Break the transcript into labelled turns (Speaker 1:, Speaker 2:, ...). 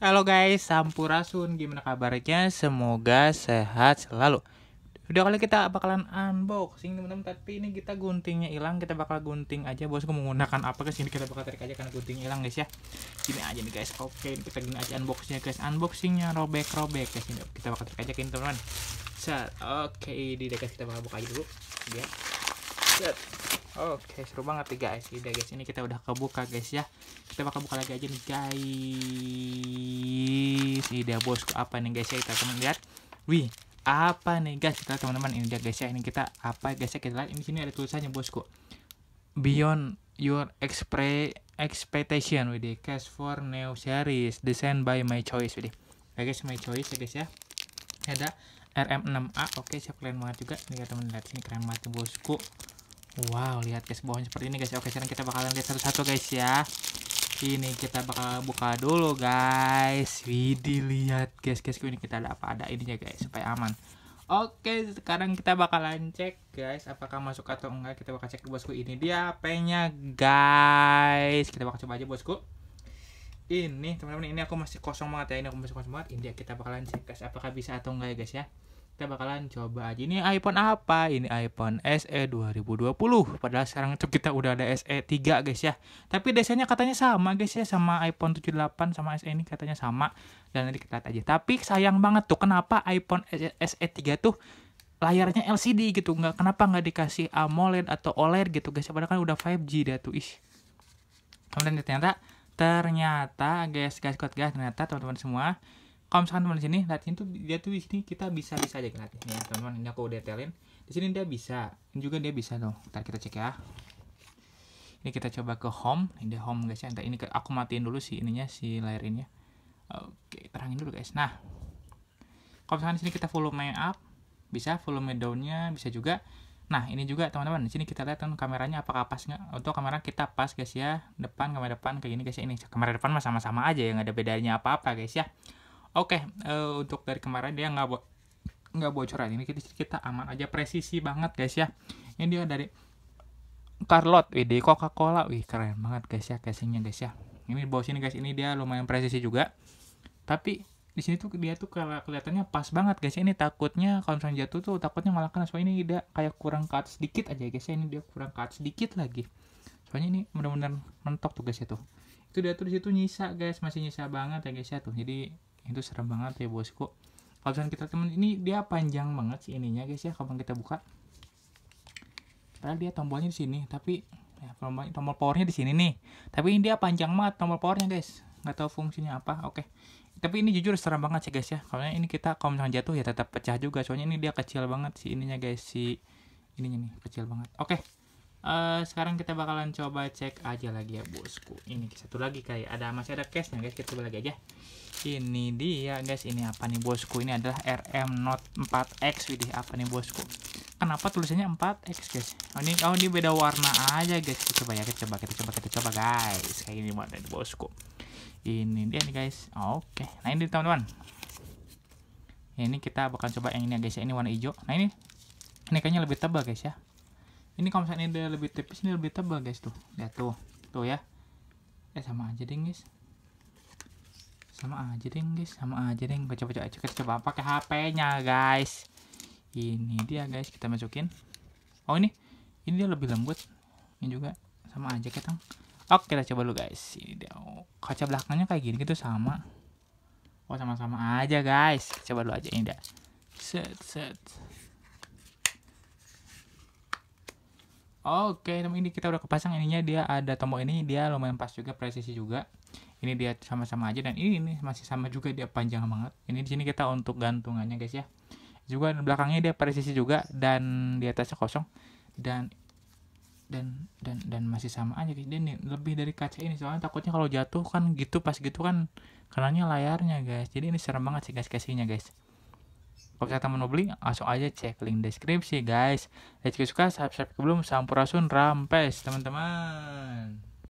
Speaker 1: Halo guys, Sampurasun. Gimana kabarnya? Semoga sehat selalu. Udah kali kita bakalan unboxing teman-teman, tapi ini kita guntingnya hilang, kita bakal gunting aja bosku menggunakan apa ke sini kita bakal tarik aja karena gunting hilang guys ya. Gini aja nih guys. Oke, kita gini aja unboxingnya guys. Unboxingnya robek-robek guys. Ini kita bakal tarik aja teman-teman. Set. Oke, di dekat kita bakal buka aja dulu. Ya. Set. Oke, okay, seru banget nih guys. Udah guys, ini kita udah kebuka guys ya. Kita bakal buka lagi aja nih guys. Ini dia bosku apa nih guys ya. Kita teman lihat. Wih, apa nih guys? Kita teman-teman ini dia guys ya. Ini kita apa guys ya? Kita lihat ini sini ada tulisannya bosku.
Speaker 2: Beyond
Speaker 1: your expre expectation with the cash for new series designed by my choice with Ya guys, my choice ya guys ya. Ada RM6A. Oke, siap keren banget juga. Nih teman lihat sini keren banget bosku. Wow, lihat guys, bawahnya seperti ini guys. Oke, sekarang kita bakalan lihat satu-satu guys ya. Ini kita bakal buka dulu guys. Widih, lihat guys, guys. Ini kita ada apa? Ada ininya guys, supaya aman. Oke, sekarang kita bakalan cek guys apakah masuk atau enggak. Kita bakal cek bosku ini dia HP-nya guys. Kita bakal coba aja bosku. Ini teman-teman ini aku masih kosong banget ya. Ini aku masih kosong banget. Ini dia kita bakalan cek guys apakah bisa atau enggak ya guys ya kita bakalan coba aja ini iPhone apa ini iPhone SE 2020 padahal sekarang itu kita udah ada SE 3 guys ya tapi desainnya katanya sama guys ya sama iPhone 78 sama SE ini katanya sama dan nanti kita lihat aja tapi sayang banget tuh kenapa iPhone SE 3 e tuh layarnya LCD gitu nggak kenapa nggak dikasih AMOLED atau OLED gitu guys ya? padahal kan udah 5G dah tuh ih kemudian ternyata ternyata guys guys guys ternyata teman-teman semua kalau misalkan teman di sini latihan tuh dia tuh di sini kita bisa bisa aja latihnya ya teman teman ini aku detailin di sini dia bisa ini juga dia bisa tuh ntar kita cek ya ini kita coba ke home ini dia home guys ya ntar ini aku matiin dulu sih ininya si layar ini ya oke terangin dulu guys nah kalau misalkan di sini kita volume up bisa volume downnya bisa juga Nah, ini juga teman-teman, di sini kita lihat kan kameranya apakah pas nggak. Untuk kamera kita pas guys ya, depan kamera depan kayak gini guys ya. Ini kamera depan sama-sama aja ya, nggak ada bedanya apa-apa guys ya oke okay, uh, eh, untuk dari kemarin dia nggak bo nggak bocoran ini kita kita aman aja presisi banget guys ya ini dia dari Carlot wih di Coca Cola wih keren banget guys ya casingnya guys ya ini bawah sini guys ini dia lumayan presisi juga tapi di sini tuh dia tuh kelihatannya pas banget guys ya. ini takutnya kalau misalnya jatuh tuh takutnya malah kena soalnya ini dia kayak kurang cut sedikit aja guys ya. ini dia kurang cut sedikit lagi soalnya ini benar-benar mentok tuh guys ya tuh itu dia tuh di situ nyisa guys masih nyisa banget ya guys ya tuh jadi itu serem banget ya bosku kalau misalnya kita temen ini dia panjang banget sih ininya guys ya kalau kita buka padahal dia tombolnya di sini tapi ya, tombol, tombol powernya di sini nih tapi ini dia panjang banget tombol powernya guys nggak tahu fungsinya apa oke okay. tapi ini jujur serem banget sih guys ya kalau ini kita kalau misalnya jatuh ya tetap pecah juga soalnya ini dia kecil banget sih ininya guys si ininya nih kecil banget oke okay. Eh, sekarang kita bakalan coba cek aja lagi ya bosku ini satu lagi kali ada masih ada case nya guys kita coba lagi aja ini dia guys ini apa nih bosku ini adalah RM Note 4X widih apa nih bosku kenapa tulisannya 4X guys oh ini oh ini beda warna aja guys kita coba ya kita coba kita coba kita coba guys kayak ini mana bosku ini dia nih guys oke okay. nah ini teman-teman ini kita bakal coba yang ini guys ya ini warna hijau nah ini ini kayaknya lebih tebal guys ya ini kalau misalnya ini lebih tipis ini lebih tebal guys tuh lihat tuh tuh ya eh sama aja deh guys sama aja deh guys sama aja deh gue coba coba coba, coba pakai HP-nya guys ini dia guys kita masukin oh ini ini dia lebih lembut ini juga sama aja kita oke kita coba dulu guys ini dia oh, kaca belakangnya kayak gini gitu sama oh sama-sama aja guys coba dulu aja ini dia set set Oke, okay, ini kita udah kepasang ininya dia ada tombol ini dia lumayan pas juga presisi juga. Ini dia sama-sama aja dan ini, ini masih sama juga dia panjang banget. Ini di sini kita untuk gantungannya guys ya. Juga belakangnya dia presisi juga dan di atasnya kosong dan dan dan dan masih sama aja guys. Dan ini lebih dari kaca ini soalnya takutnya kalau jatuh kan gitu pas gitu kan kenanya layarnya guys. Jadi ini serem banget sih guys kasihnya guys. Kalau saya teman mau beli, langsung aja cek link deskripsi guys. Jika suka, subscribe ke belum, sampurasun, rampes teman-teman.